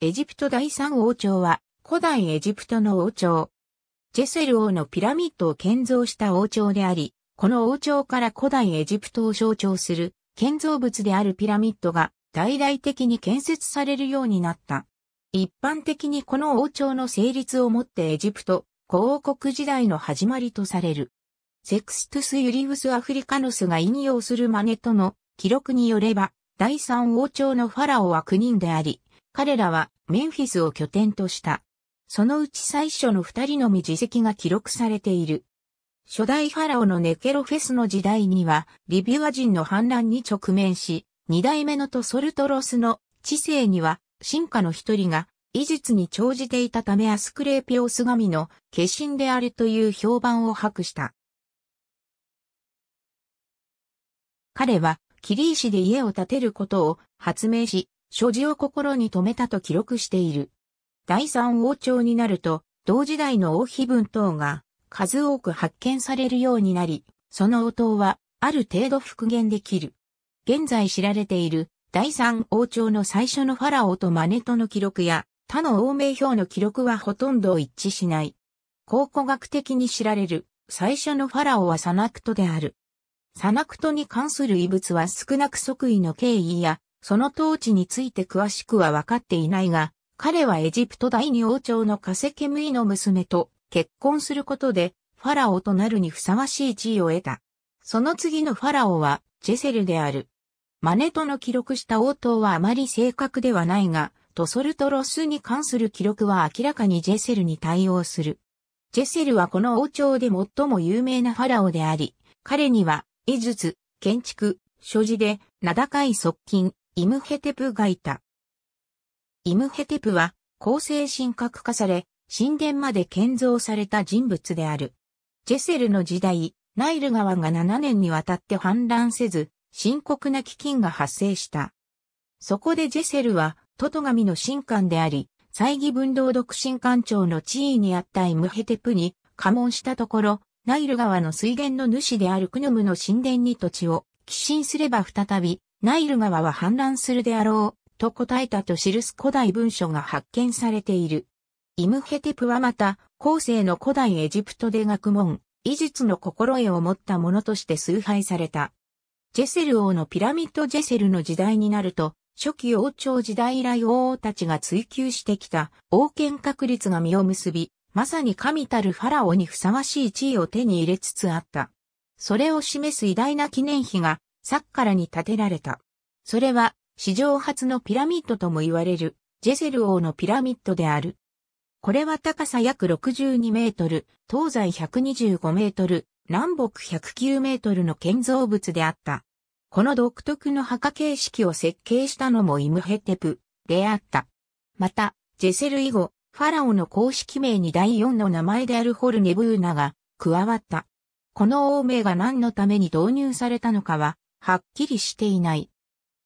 エジプト第三王朝は古代エジプトの王朝。ジェセル王のピラミッドを建造した王朝であり、この王朝から古代エジプトを象徴する建造物であるピラミッドが大々的に建設されるようになった。一般的にこの王朝の成立をもってエジプト、古王国時代の始まりとされる。セクストゥス・ユリウス・アフリカノスが引用するマネトの記録によれば、第三王朝のファラオは9人であり、彼らはメンフィスを拠点とした。そのうち最初の二人のみ自責が記録されている。初代ファラオのネケロフェスの時代には、リビュア人の反乱に直面し、二代目のトソルトロスの知性には、進化の一人が、医術に長じていたためアスクレーピオス神の化身であるという評判を博した。彼は、キリーシで家を建てることを発明し、所持を心に留めたと記録している。第三王朝になると、同時代の王妃文等が数多く発見されるようになり、その応答はある程度復元できる。現在知られている第三王朝の最初のファラオとマネトの記録や他の王名表の記録はほとんど一致しない。考古学的に知られる最初のファラオはサナクトである。サナクトに関する遺物は少なく即位の経緯やその統治について詳しくは分かっていないが、彼はエジプト第二王朝のカセケムイの娘と結婚することで、ファラオとなるにふさわしい地位を得た。その次のファラオは、ジェセルである。マネトの記録した応答はあまり正確ではないが、トソルトロスに関する記録は明らかにジェセルに対応する。ジェセルはこの王朝で最も有名なファラオであり、彼には、医術、建築、所持で、名高い側近、イムヘテプがいた。イムヘテプは、構成神格化され、神殿まで建造された人物である。ジェセルの時代、ナイル川が7年にわたって氾濫せず、深刻な飢饉が発生した。そこでジェセルは、トト神の神官であり、祭儀文道独神官長の地位にあったイムヘテプに、加盟したところ、ナイル川の水源の主であるクヌムの神殿に土地を、寄進すれば再び、ナイル川は氾濫するであろう、と答えたと記す古代文書が発見されている。イムヘテプはまた、後世の古代エジプトで学問、医術の心得を持ったものとして崇拝された。ジェセル王のピラミッドジェセルの時代になると、初期王朝時代以来王王たちが追求してきた王権確立が実を結び、まさに神たるファラオにふさわしい地位を手に入れつつあった。それを示す偉大な記念碑がサッカラに建てられた。それは、史上初のピラミッドとも言われる、ジェセル王のピラミッドである。これは高さ約62メートル、東西125メートル、南北109メートルの建造物であった。この独特の墓形式を設計したのもイムヘテプであった。また、ジェセル以後、ファラオの公式名に第4の名前であるホルネブーナが加わった。この王名が何のために導入されたのかははっきりしていない。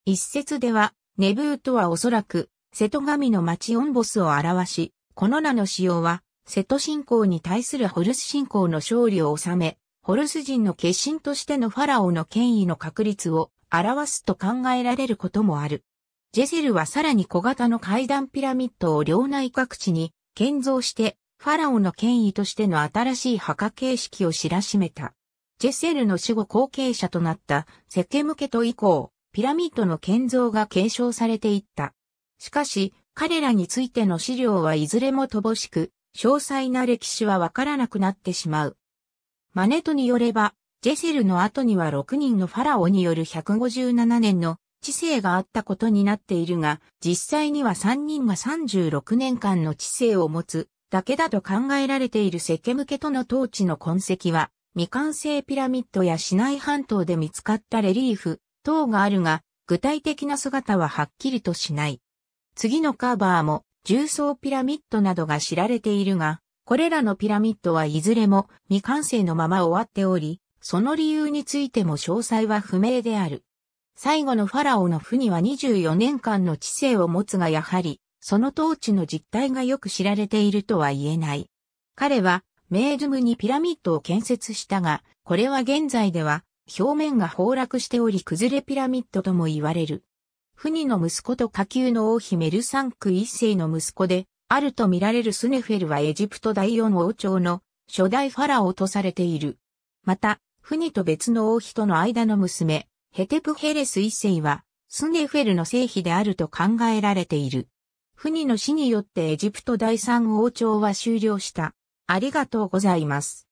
一説では、ネブーとはおそらく、瀬戸神の町オンボスを表し、この名の使用は、瀬戸信仰に対するホルス信仰の勝利を収め、ホルス人の決心としてのファラオの権威の確立を表すと考えられることもある。ジェセルはさらに小型の階段ピラミッドを領内各地に建造して、ファラオの権威としての新しい墓形式を知らしめた。ジェセルの死後後継者となった石ケ向けと以降、ピラミッドの建造が継承されていった。しかし、彼らについての資料はいずれも乏しく、詳細な歴史はわからなくなってしまう。マネトによれば、ジェセルの後には6人のファラオによる157年の知性があったことになっているが、実際には3人が36年間の知性を持つだけだと考えられているセケ向けとの統治の痕跡は未完成ピラミッドや市内半島で見つかったレリーフ等があるが、具体的な姿ははっきりとしない。次のカーバーも重層ピラミッドなどが知られているが、これらのピラミッドはいずれも未完成のまま終わっており、その理由についても詳細は不明である。最後のファラオの府には24年間の知性を持つがやはり、その統治の実態がよく知られているとは言えない。彼はメーズムにピラミッドを建設したが、これは現在では表面が崩落しており崩れピラミッドとも言われる。フニの息子と下級の王妃メルサンク一世の息子で、あると見られるスネフェルはエジプト第四王朝の初代ファラオとされている。また、フニと別の王妃との間の娘、ヘテプヘレス一世は、スネフェルの聖妃であると考えられている。フニの死によってエジプト第三王朝は終了した。ありがとうございます。